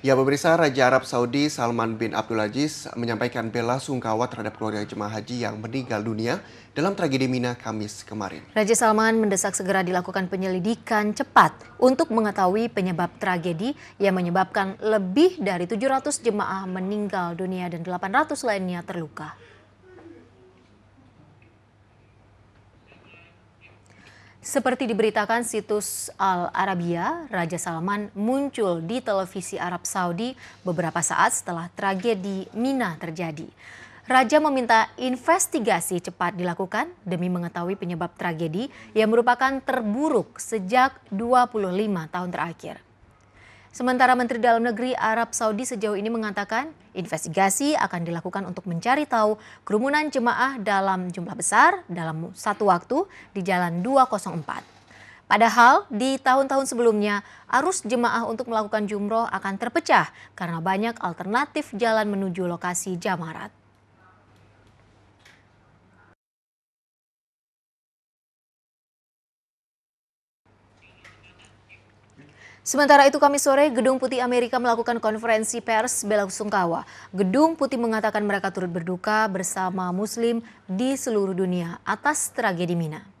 Ya, pemirsa Raja Arab Saudi Salman bin Abdul Aziz menyampaikan bela sungkawa terhadap keluarga jemaah haji yang meninggal dunia dalam tragedi Mina Kamis kemarin. Raja Salman mendesak segera dilakukan penyelidikan cepat untuk mengetahui penyebab tragedi yang menyebabkan lebih dari 700 jemaah meninggal dunia dan 800 lainnya terluka. Seperti diberitakan situs Al Arabia, Raja Salman muncul di televisi Arab Saudi beberapa saat setelah tragedi Mina terjadi. Raja meminta investigasi cepat dilakukan demi mengetahui penyebab tragedi yang merupakan terburuk sejak 25 tahun terakhir. Sementara Menteri Dalam Negeri Arab Saudi sejauh ini mengatakan investigasi akan dilakukan untuk mencari tahu kerumunan jemaah dalam jumlah besar dalam satu waktu di Jalan 204. Padahal di tahun-tahun sebelumnya arus jemaah untuk melakukan jumroh akan terpecah karena banyak alternatif jalan menuju lokasi jamarat. Sementara itu kami sore, Gedung Putih Amerika melakukan konferensi pers bela sungkawa. Gedung Putih mengatakan mereka turut berduka bersama Muslim di seluruh dunia atas tragedi Mina.